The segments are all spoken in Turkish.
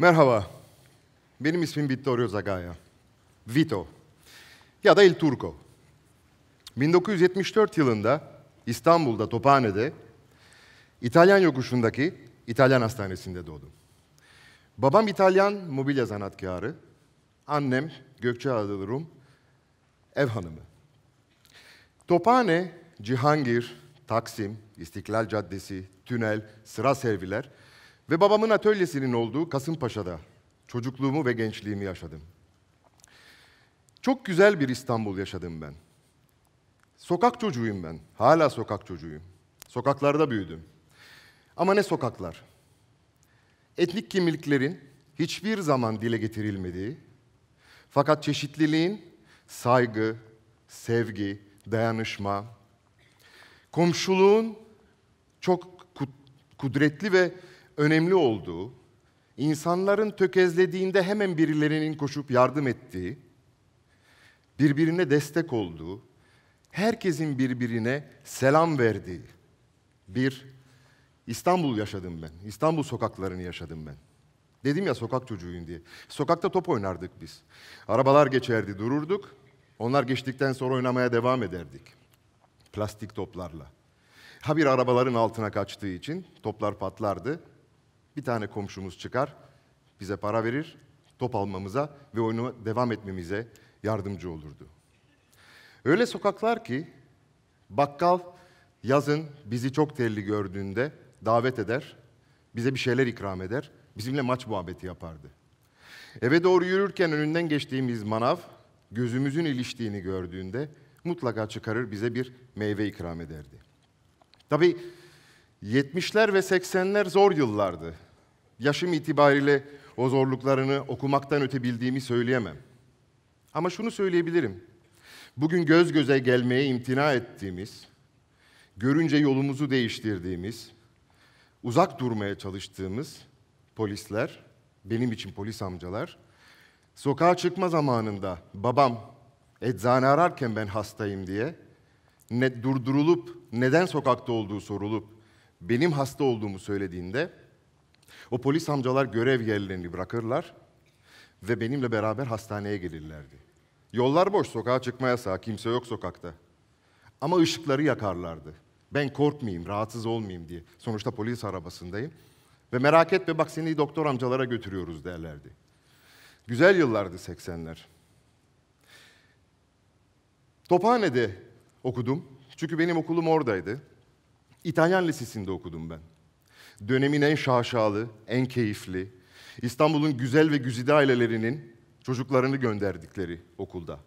Merhaba. Benim ismim Vittorio Zagaya. Vito. Ya da Il Turco. 1974 yılında İstanbul'da Tophane'de İtalyan yokuşundaki İtalyan hastanesinde doğdum. Babam İtalyan mobilya sanatkarı, annem Gökçeada'lı Rum ev hanımı. Tophane, Cihangir, Taksim, İstiklal Caddesi, Tünel, Sıra Serviler ve babamın atölyesinin olduğu Kasımpaşa'da çocukluğumu ve gençliğimi yaşadım. Çok güzel bir İstanbul yaşadım ben. Sokak çocuğuyum ben. Hala sokak çocuğuyum. Sokaklarda büyüdüm. Ama ne sokaklar? Etnik kimliklerin hiçbir zaman dile getirilmediği, fakat çeşitliliğin saygı, sevgi, dayanışma, komşuluğun çok kudretli ve önemli olduğu, insanların tökezlediğinde hemen birilerinin koşup yardım ettiği, birbirine destek olduğu, herkesin birbirine selam verdiği bir İstanbul yaşadım ben. İstanbul sokaklarını yaşadım ben. Dedim ya sokak çocuğuyum diye. Sokakta top oynardık biz. Arabalar geçerdi, dururduk. Onlar geçtikten sonra oynamaya devam ederdik. Plastik toplarla. Ha bir arabaların altına kaçtığı için toplar patlardı. Bir tane komşumuz çıkar, bize para verir, top almamıza ve oyunu devam etmemize yardımcı olurdu. Öyle sokaklar ki bakkal yazın bizi çok terli gördüğünde davet eder, bize bir şeyler ikram eder, bizimle maç muhabbeti yapardı. Eve doğru yürürken önünden geçtiğimiz manav gözümüzün iliştiğini gördüğünde mutlaka çıkarır bize bir meyve ikram ederdi. Tabii 70'ler ve 80'ler zor yıllardı. Yaşım itibariyle o zorluklarını okumaktan öte bildiğimi söyleyemem. Ama şunu söyleyebilirim. Bugün göz göze gelmeye imtina ettiğimiz, görünce yolumuzu değiştirdiğimiz, uzak durmaya çalıştığımız polisler, benim için polis amcalar, sokağa çıkma zamanında babam eczane ararken ben hastayım diye ne, durdurulup neden sokakta olduğu sorulup benim hasta olduğumu söylediğinde o polis amcalar görev yerlerini bırakırlar ve benimle beraber hastaneye gelirlerdi. Yollar boş, sokağa çıkma yasağı, kimse yok sokakta. Ama ışıkları yakarlardı. Ben korkmayayım, rahatsız olmayayım diye. Sonuçta polis arabasındayım. Ve merak etme bak seni doktor amcalara götürüyoruz derlerdi. Güzel yıllardı 80'ler. Tophane'de okudum. Çünkü benim okulum oradaydı. İtalyan Lisesi'nde okudum ben. Dönemin en şaşalı, en keyifli, İstanbul'un güzel ve güzide ailelerinin çocuklarını gönderdikleri okulda.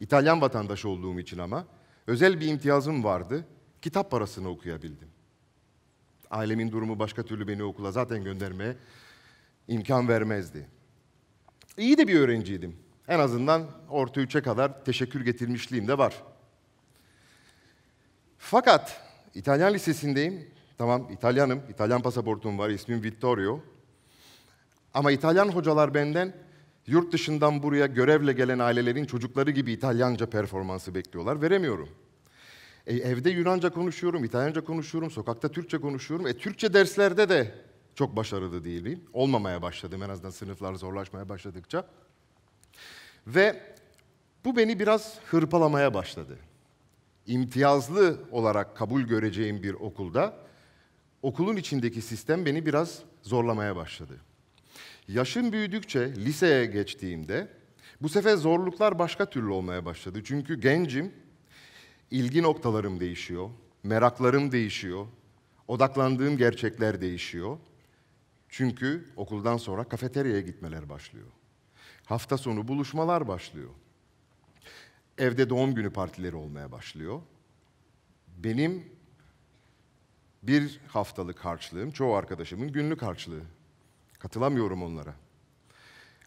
İtalyan vatandaşı olduğum için ama özel bir imtiyazım vardı. Kitap parasını okuyabildim. Ailemin durumu başka türlü beni okula zaten göndermeye imkan vermezdi. İyi de bir öğrenciydim. En azından orta üçe kadar teşekkür getirmişliğim de var. Fakat İtalyan lisesindeyim. Tamam İtalyanım, İtalyan pasaportum var, ismim Vittorio. Ama İtalyan hocalar benden yurt dışından buraya görevle gelen ailelerin çocukları gibi İtalyanca performansı bekliyorlar. Veremiyorum. E, evde Yunanca konuşuyorum, İtalyanca konuşuyorum, sokakta Türkçe konuşuyorum. E, Türkçe derslerde de çok başarılı değilim. Olmamaya başladım en azından sınıflar zorlaşmaya başladıkça. Ve bu beni biraz hırpalamaya başladı imtiyazlı olarak kabul göreceğim bir okulda okulun içindeki sistem beni biraz zorlamaya başladı. Yaşım büyüdükçe liseye geçtiğimde bu sefer zorluklar başka türlü olmaya başladı. Çünkü gencim, ilgi noktalarım değişiyor, meraklarım değişiyor, odaklandığım gerçekler değişiyor. Çünkü okuldan sonra kafeteryaya gitmeler başlıyor. Hafta sonu buluşmalar başlıyor evde doğum günü partileri olmaya başlıyor. Benim bir haftalık harçlığım çoğu arkadaşımın günlük harçlığı. Katılamıyorum onlara.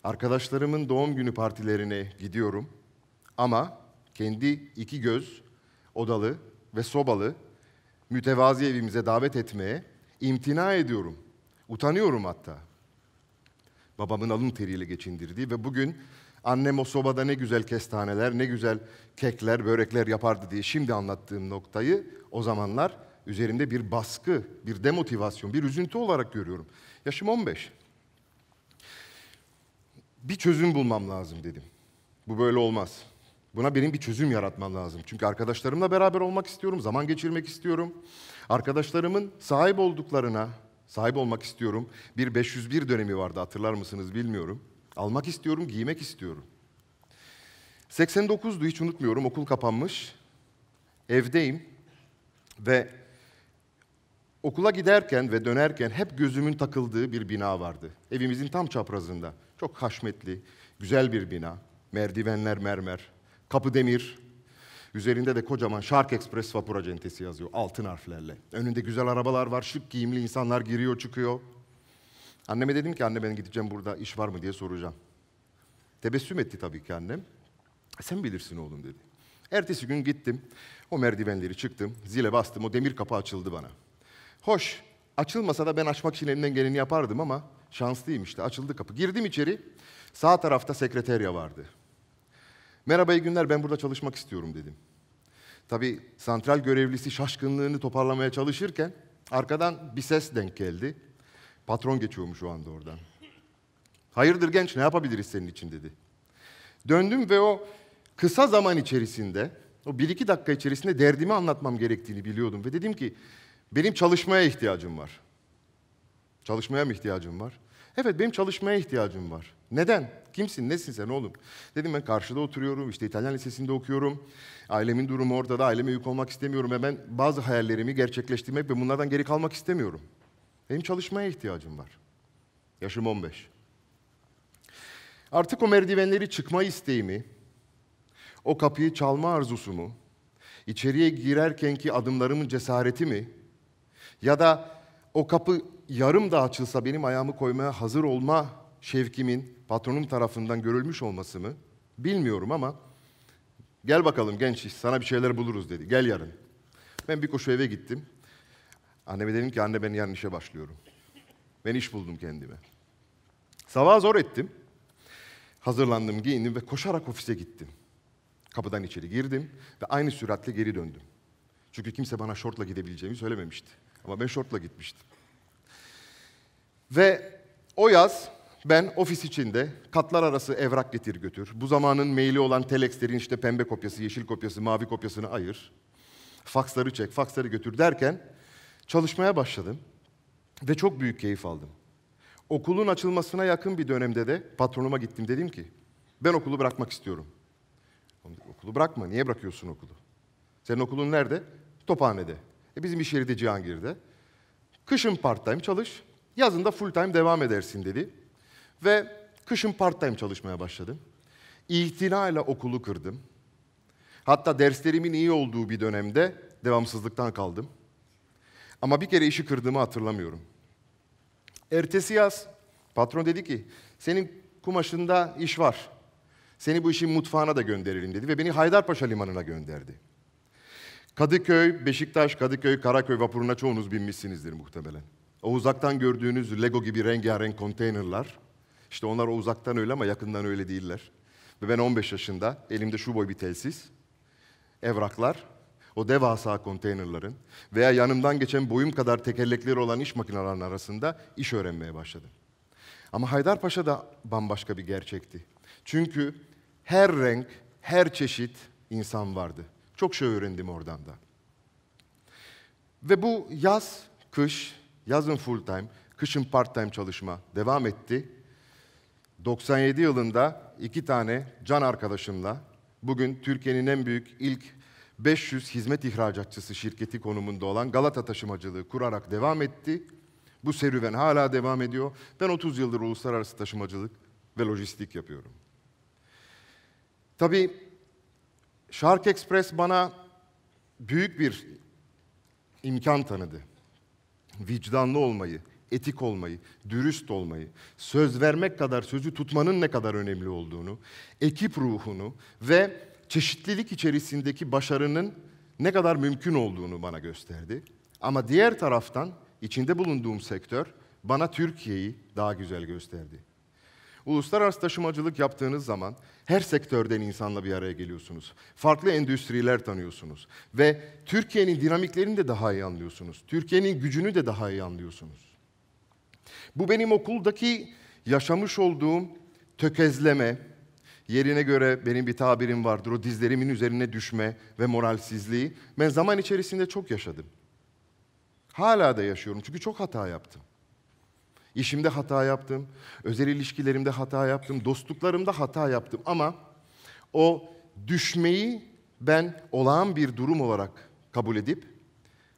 Arkadaşlarımın doğum günü partilerine gidiyorum ama kendi iki göz odalı ve sobalı mütevazi evimize davet etmeye imtina ediyorum. Utanıyorum hatta. Babamın alın teriyle geçindirdiği ve bugün Annem o sobada ne güzel kestaneler, ne güzel kekler, börekler yapardı diye şimdi anlattığım noktayı o zamanlar üzerimde bir baskı, bir demotivasyon, bir üzüntü olarak görüyorum. Yaşım 15. Bir çözüm bulmam lazım dedim. Bu böyle olmaz. Buna benim bir çözüm yaratmam lazım. Çünkü arkadaşlarımla beraber olmak istiyorum, zaman geçirmek istiyorum. Arkadaşlarımın sahip olduklarına sahip olmak istiyorum. Bir 501 dönemi vardı hatırlar mısınız bilmiyorum. Almak istiyorum, giymek istiyorum. 89'du hiç unutmuyorum. Okul kapanmış. Evdeyim ve okula giderken ve dönerken hep gözümün takıldığı bir bina vardı. Evimizin tam çaprazında. Çok haşmetli, güzel bir bina. Merdivenler mermer, kapı demir. Üzerinde de kocaman Shark Express vapur acentesi yazıyor altın harflerle. Önünde güzel arabalar var, şık giyimli insanlar giriyor çıkıyor. Anneme dedim ki anne ben gideceğim burada iş var mı diye soracağım. Tebessüm etti tabii ki annem. Sen bilirsin oğlum dedi. Ertesi gün gittim. O merdivenleri çıktım. Zile bastım. O demir kapı açıldı bana. Hoş. Açılmasa da ben açmak için elinden geleni yapardım ama şanslıyım işte. Açıldı kapı. Girdim içeri. Sağ tarafta sekreterya vardı. Merhaba iyi günler ben burada çalışmak istiyorum dedim. Tabii santral görevlisi şaşkınlığını toparlamaya çalışırken arkadan bir ses denk geldi. Patron geçiyormuş şu anda oradan. Hayırdır genç ne yapabiliriz senin için dedi. Döndüm ve o kısa zaman içerisinde, o bir iki dakika içerisinde derdimi anlatmam gerektiğini biliyordum. Ve dedim ki benim çalışmaya ihtiyacım var. Çalışmaya mı ihtiyacım var? Evet benim çalışmaya ihtiyacım var. Neden? Kimsin, nesin sen oğlum? Dedim ben karşıda oturuyorum, işte İtalyan lisesinde okuyorum. Ailemin durumu ortada, aileme yük olmak istemiyorum ve ben bazı hayallerimi gerçekleştirmek ve bunlardan geri kalmak istemiyorum. Benim çalışmaya ihtiyacım var. Yaşım 15. Artık o merdivenleri çıkma isteğimi, o kapıyı çalma arzusumu, içeriye girerkenki adımlarımın cesareti mi ya da o kapı yarım da açılsa benim ayağımı koymaya hazır olma şevkimin patronum tarafından görülmüş olması mı bilmiyorum ama gel bakalım genç sana bir şeyler buluruz dedi. Gel yarın. Ben bir koşu eve gittim. Anneme dedim ki anne ben yarın işe başlıyorum. Ben iş buldum kendime. Sabah zor ettim. Hazırlandım, giyindim ve koşarak ofise gittim. Kapıdan içeri girdim ve aynı süratle geri döndüm. Çünkü kimse bana şortla gidebileceğimi söylememişti. Ama ben şortla gitmiştim. Ve o yaz ben ofis içinde katlar arası evrak getir götür. Bu zamanın maili olan telexlerin işte pembe kopyası, yeşil kopyası, mavi kopyasını ayır. Faksları çek, faksları götür derken Çalışmaya başladım ve çok büyük keyif aldım. Okulun açılmasına yakın bir dönemde de patronuma gittim dedim ki ben okulu bırakmak istiyorum. Okulu bırakma, niye bırakıyorsun okulu? Senin okulun nerede? Tophane'de. E bizim iş yeri de Cihangir'de. Kışın part time çalış, yazın da full time devam edersin dedi. Ve kışın part time çalışmaya başladım. İhtinayla okulu kırdım. Hatta derslerimin iyi olduğu bir dönemde devamsızlıktan kaldım. Ama bir kere işi kırdığımı hatırlamıyorum. Ertesi yaz patron dedi ki senin kumaşında iş var. Seni bu işin mutfağına da gönderelim dedi ve beni Haydarpaşa Limanı'na gönderdi. Kadıköy, Beşiktaş, Kadıköy, Karaköy vapuruna çoğunuz binmişsinizdir muhtemelen. O uzaktan gördüğünüz Lego gibi rengarenk konteynerlar. İşte onlar o uzaktan öyle ama yakından öyle değiller. Ve ben 15 yaşında, elimde şu boy bir telsiz, evraklar o devasa konteynerların veya yanımdan geçen boyum kadar tekerlekleri olan iş makinelerinin arasında iş öğrenmeye başladım. Ama Haydarpaşa da bambaşka bir gerçekti. Çünkü her renk, her çeşit insan vardı. Çok şey öğrendim oradan da. Ve bu yaz, kış, yazın full time, kışın part time çalışma devam etti. 97 yılında iki tane can arkadaşımla bugün Türkiye'nin en büyük ilk 500 hizmet ihracatçısı şirketi konumunda olan Galata Taşımacılığı kurarak devam etti. Bu serüven hala devam ediyor. Ben 30 yıldır uluslararası taşımacılık ve lojistik yapıyorum. Tabii Shark Express bana büyük bir imkan tanıdı. Vicdanlı olmayı, etik olmayı, dürüst olmayı, söz vermek kadar sözü tutmanın ne kadar önemli olduğunu, ekip ruhunu ve çeşitlilik içerisindeki başarının ne kadar mümkün olduğunu bana gösterdi. Ama diğer taraftan içinde bulunduğum sektör bana Türkiye'yi daha güzel gösterdi. Uluslararası taşımacılık yaptığınız zaman her sektörden insanla bir araya geliyorsunuz. Farklı endüstriler tanıyorsunuz ve Türkiye'nin dinamiklerini de daha iyi anlıyorsunuz. Türkiye'nin gücünü de daha iyi anlıyorsunuz. Bu benim okuldaki yaşamış olduğum tökezleme, Yerine göre benim bir tabirim vardır. O dizlerimin üzerine düşme ve moralsizliği. Ben zaman içerisinde çok yaşadım. Hala da yaşıyorum çünkü çok hata yaptım. İşimde hata yaptım, özel ilişkilerimde hata yaptım, dostluklarımda hata yaptım ama o düşmeyi ben olağan bir durum olarak kabul edip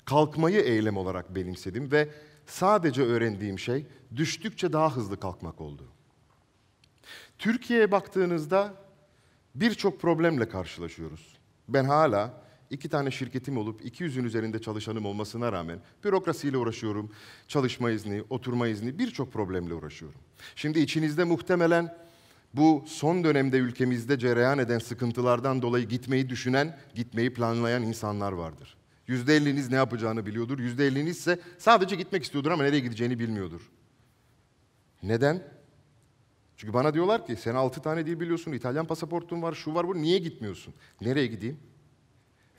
kalkmayı eylem olarak benimsedim ve sadece öğrendiğim şey düştükçe daha hızlı kalkmak oldu. Türkiye'ye baktığınızda birçok problemle karşılaşıyoruz. Ben hala iki tane şirketim olup 200'ün üzerinde çalışanım olmasına rağmen bürokrasiyle uğraşıyorum. Çalışma izni, oturma izni birçok problemle uğraşıyorum. Şimdi içinizde muhtemelen bu son dönemde ülkemizde cereyan eden sıkıntılardan dolayı gitmeyi düşünen, gitmeyi planlayan insanlar vardır. Yüzde elliniz ne yapacağını biliyordur. Yüzde elliniz ise sadece gitmek istiyordur ama nereye gideceğini bilmiyordur. Neden? Çünkü bana diyorlar ki sen altı tane dil biliyorsun, İtalyan pasaportun var, şu var bu. Niye gitmiyorsun? Nereye gideyim?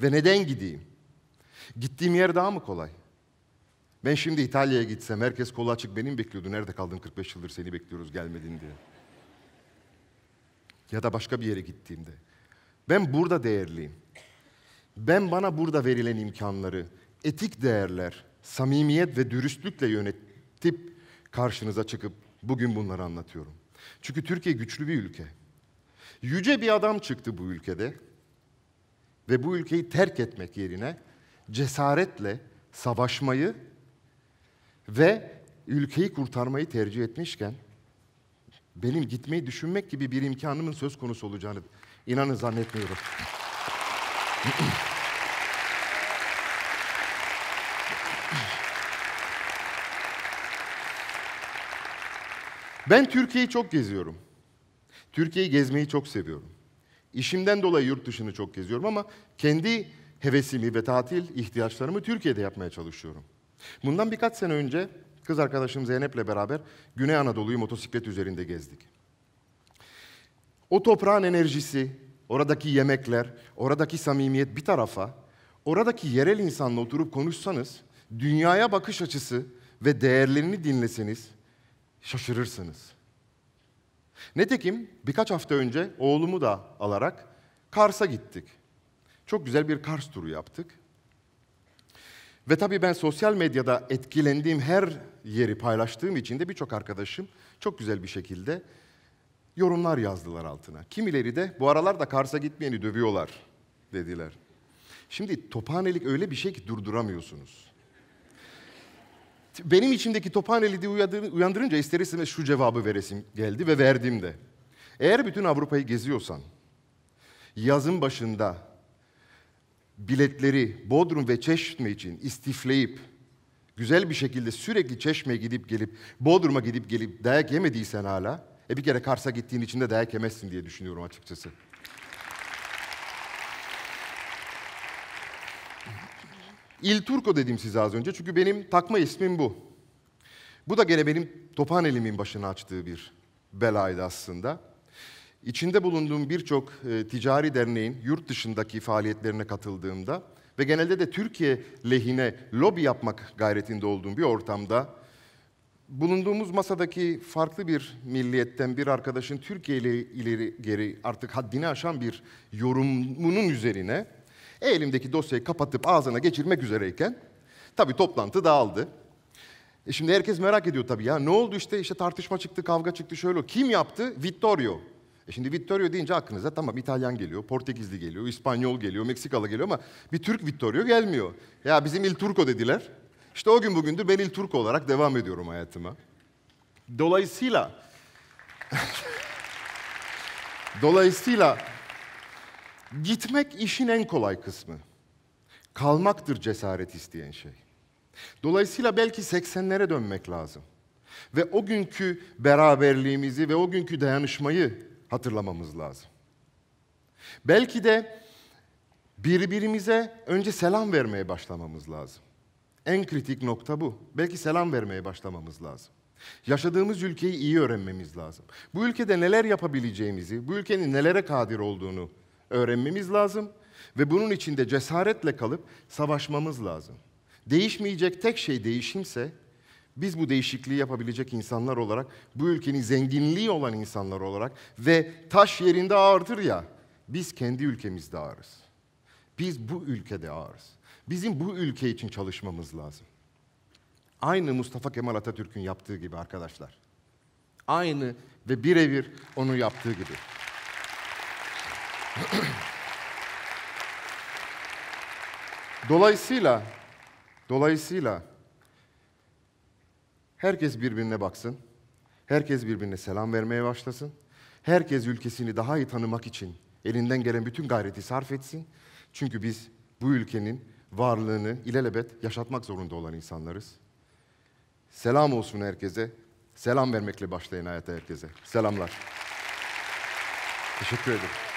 Ve neden gideyim? Gittiğim yer daha mı kolay? Ben şimdi İtalya'ya gitsem herkes kolu açık beni mi bekliyordu? Nerede kaldın 45 yıldır seni bekliyoruz gelmedin diye. Ya da başka bir yere gittiğimde. Ben burada değerliyim. Ben bana burada verilen imkanları, etik değerler, samimiyet ve dürüstlükle yönetip karşınıza çıkıp bugün bunları anlatıyorum. Çünkü Türkiye güçlü bir ülke. Yüce bir adam çıktı bu ülkede ve bu ülkeyi terk etmek yerine cesaretle savaşmayı ve ülkeyi kurtarmayı tercih etmişken benim gitmeyi düşünmek gibi bir imkanımın söz konusu olacağını inanın zannetmiyorum. Ben Türkiye'yi çok geziyorum. Türkiye'yi gezmeyi çok seviyorum. İşimden dolayı yurt dışını çok geziyorum ama kendi hevesimi ve tatil ihtiyaçlarımı Türkiye'de yapmaya çalışıyorum. Bundan birkaç sene önce kız arkadaşım Zeynep'le beraber Güney Anadolu'yu motosiklet üzerinde gezdik. O toprağın enerjisi, oradaki yemekler, oradaki samimiyet bir tarafa, oradaki yerel insanla oturup konuşsanız, dünyaya bakış açısı ve değerlerini dinleseniz, şaşırırsınız. Netekim birkaç hafta önce oğlumu da alarak Kars'a gittik. Çok güzel bir Kars turu yaptık. Ve tabii ben sosyal medyada etkilendiğim her yeri paylaştığım için de birçok arkadaşım çok güzel bir şekilde yorumlar yazdılar altına. Kimileri de bu aralar da Kars'a gitmeyeni dövüyorlar dediler. Şimdi tophanelik öyle bir şey ki durduramıyorsunuz benim içimdeki Tophaneli diye uyandırınca ister istemez şu cevabı veresim geldi ve verdim de. Eğer bütün Avrupa'yı geziyorsan, yazın başında biletleri Bodrum ve Çeşme için istifleyip, güzel bir şekilde sürekli Çeşme'ye gidip gelip, Bodrum'a gidip gelip dayak yemediysen hala, e bir kere Kars'a gittiğin için de dayak yemezsin diye düşünüyorum açıkçası. Il Turco dedim size az önce çünkü benim takma ismim bu. Bu da gene benim Topan Elim'in başını açtığı bir belaydı aslında. İçinde bulunduğum birçok e, ticari derneğin yurt dışındaki faaliyetlerine katıldığımda ve genelde de Türkiye lehine lobi yapmak gayretinde olduğum bir ortamda bulunduğumuz masadaki farklı bir milliyetten bir arkadaşın Türkiye ile ileri geri artık haddini aşan bir yorumunun üzerine Elimdeki dosyayı kapatıp ağzına geçirmek üzereyken tabii toplantı dağıldı. E şimdi herkes merak ediyor tabii ya ne oldu işte işte tartışma çıktı, kavga çıktı şöyle. Kim yaptı? Vittorio. E şimdi Vittorio deyince aklınıza tamam İtalyan geliyor, Portekizli geliyor, İspanyol geliyor, Meksikalı geliyor ama bir Türk Vittorio gelmiyor. Ya bizim Il Turco dediler. İşte o gün bugündür ben Il Turco olarak devam ediyorum hayatıma. Dolayısıyla Dolayısıyla Gitmek işin en kolay kısmı. Kalmaktır cesaret isteyen şey. Dolayısıyla belki 80'lere dönmek lazım. Ve o günkü beraberliğimizi ve o günkü dayanışmayı hatırlamamız lazım. Belki de birbirimize önce selam vermeye başlamamız lazım. En kritik nokta bu. Belki selam vermeye başlamamız lazım. Yaşadığımız ülkeyi iyi öğrenmemiz lazım. Bu ülkede neler yapabileceğimizi, bu ülkenin nelere kadir olduğunu öğrenmemiz lazım ve bunun içinde cesaretle kalıp savaşmamız lazım. Değişmeyecek tek şey değişimse biz bu değişikliği yapabilecek insanlar olarak, bu ülkenin zenginliği olan insanlar olarak ve taş yerinde ağırdır ya, biz kendi ülkemizde ağırız. Biz bu ülkede ağırız. Bizim bu ülke için çalışmamız lazım. Aynı Mustafa Kemal Atatürk'ün yaptığı gibi arkadaşlar. Aynı ve birebir onu yaptığı gibi. dolayısıyla, dolayısıyla herkes birbirine baksın. Herkes birbirine selam vermeye başlasın. Herkes ülkesini daha iyi tanımak için elinden gelen bütün gayreti sarf etsin. Çünkü biz bu ülkenin varlığını ilelebet yaşatmak zorunda olan insanlarız. Selam olsun herkese. Selam vermekle başlayın hayata herkese. Selamlar. Teşekkür ederim.